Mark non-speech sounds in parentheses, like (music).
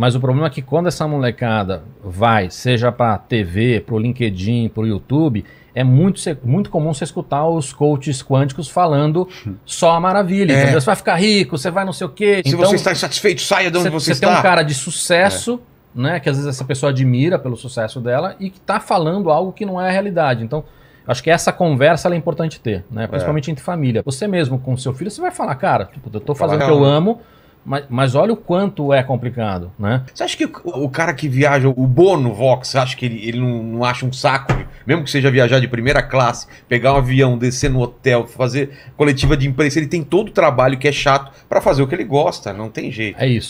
Mas o problema é que quando essa molecada vai, seja para TV, para o LinkedIn, para o YouTube, é muito, muito comum você escutar os coaches quânticos falando (laughs) só a maravilha. É. você vai ficar rico, você vai não sei o quê. Se então, você está insatisfeito, saia de onde cê, você cê está. Você tem um cara de sucesso, é. né? Que às vezes essa pessoa admira pelo sucesso dela e que está falando algo que não é a realidade. Então, acho que essa conversa é importante ter, né? É. Principalmente é. entre família. Você mesmo com seu filho, você vai falar, cara, tipo, eu estou fazendo o que eu amo. Mas, mas olha o quanto é complicado, né? Você acha que o, cara que viaja, o Bono Vox, acha que ele, ele não, não acha um saco? Mesmo que seja viajar de primeira classe, pegar um avião, descer no hotel, fazer coletiva de imprensa, ele tem todo o trabalho que é chato para fazer o que ele gosta, não tem jeito. É isso.